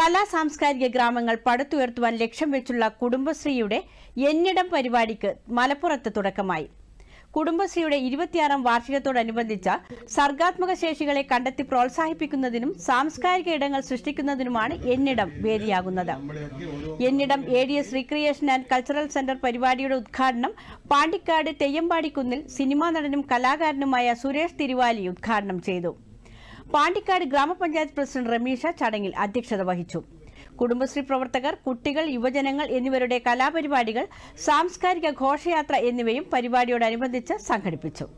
കലാ സാംസ്കാരിക ഗ്രാമങ്ങൾ പടുത്തുയർത്തുവാൻ ലക്ഷ്യം വെച്ചുള്ള കുടുംബശ്രീയുടെ എന്നിടം പരിപാടിക്ക് മലപ്പുറത്ത് തുടക്കമായി കുടുംബശ്രീയുടെ ഇരുപത്തിയാറാം വാർഷികത്തോടനുബന്ധിച്ച സർഗാത്മക ശേഷികളെ കണ്ടെത്തി പ്രോത്സാഹിപ്പിക്കുന്നതിനും സാംസ്കാരിക ഇടങ്ങൾ സൃഷ്ടിക്കുന്നതിനുമാണ് എന്നിടം വേദിയാകുന്നത് എന്നിടം A D S recreation and cultural centre പരിപാടിയുടെ ഉദ്ഘാടനം പാണ്ടിക്കാട് തെയ്യമ്പാടിക്കുന്നിൽ സിനിമാ നടനും കലാകാരനുമായ സുരേഷ് തിരുവാലി ഉദ്ഘാടനം ചെയ്തു പാണ്ടിക്കാട് ഗ്രാമപഞ്ചായത്ത് പ്രസിഡന്റ് റമീഷ ചടങ്ങിൽ അധ്യക്ഷത വഹിച്ചു കുടുംബശ്രീ പ്രവർത്തകർ കുട്ടികൾ യുവജനങ്ങൾ എന്നിവരുടെ കലാപരിപാടികൾ സാംസ്കാരിക ഘോഷയാത്ര എന്നിവയും പരിപാടിയോടനുബന്ധിച്ച് സംഘടിപ്പിച്ചു